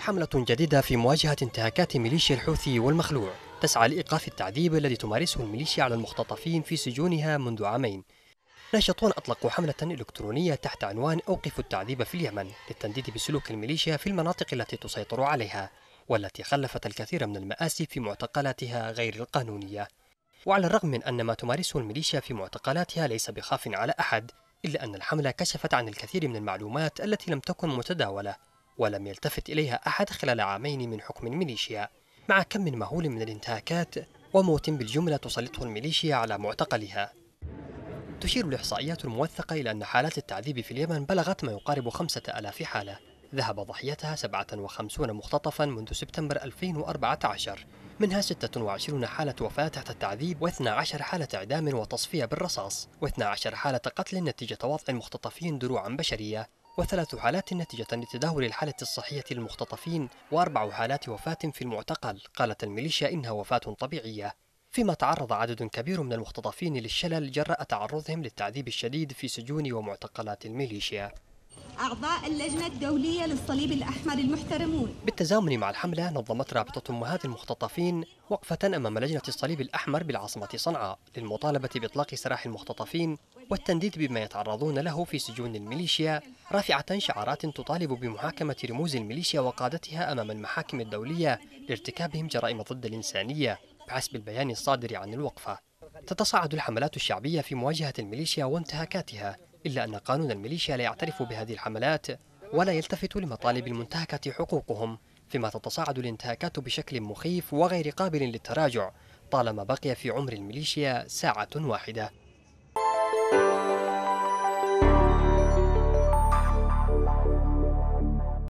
حملة جديدة في مواجهة انتهاكات ميليشيا الحوثي والمخلوع تسعى لإيقاف التعذيب الذي تمارسه الميليشيا على المختطفين في سجونها منذ عامين ناشطون أطلقوا حملة إلكترونية تحت عنوان أوقفوا التعذيب في اليمن للتنديد بسلوك الميليشيا في المناطق التي تسيطر عليها والتي خلفت الكثير من المآسي في معتقلاتها غير القانونية وعلى الرغم من أن ما تمارسه الميليشيا في معتقلاتها ليس بخاف على أحد إلا أن الحملة كشفت عن الكثير من المعلومات التي لم تكن متداولة ولم يلتفت إليها أحد خلال عامين من حكم الميليشيا مع كم مهول من الانتهاكات وموت بالجملة تسلطه الميليشيا على معتقلها تشير الإحصائيات الموثقة إلى أن حالات التعذيب في اليمن بلغت ما يقارب خمسة ألاف حالة ذهب ضحيتها 57 مختطفا منذ سبتمبر 2014 منها 26 حالة وفاة تحت التعذيب و12 حالة إعدام وتصفية بالرصاص و12 حالة قتل نتيجة وضع المختطفين دروعا بشرية وثلاث حالات نتيجة لتدهور الحالة الصحية للمختطفين وأربع حالات وفاة في المعتقل قالت الميليشيا إنها وفاة طبيعية فيما تعرض عدد كبير من المختطفين للشلل جراء تعرضهم للتعذيب الشديد في سجون ومعتقلات الميليشيا أعضاء اللجنة الدولية للصليب الأحمر المحترمون بالتزامن مع الحملة نظمت رابطة أمهات المختطفين وقفة أمام لجنة الصليب الأحمر بالعاصمة صنعاء للمطالبة بإطلاق سراح المختطفين والتنديد بما يتعرضون له في سجون الميليشيا رافعة شعارات تطالب بمحاكمة رموز الميليشيا وقادتها أمام المحاكم الدولية لارتكابهم جرائم ضد الإنسانية بحسب البيان الصادر عن الوقفة تتصاعد الحملات الشعبية في مواجهة الميليشيا وانتهاكاتها إلا أن قانون الميليشيا لا يعترف بهذه الحملات ولا يلتفت لمطالب المنتهكة حقوقهم فيما تتصاعد الانتهاكات بشكل مخيف وغير قابل للتراجع طالما بقي في عمر الميليشيا ساعة واحدة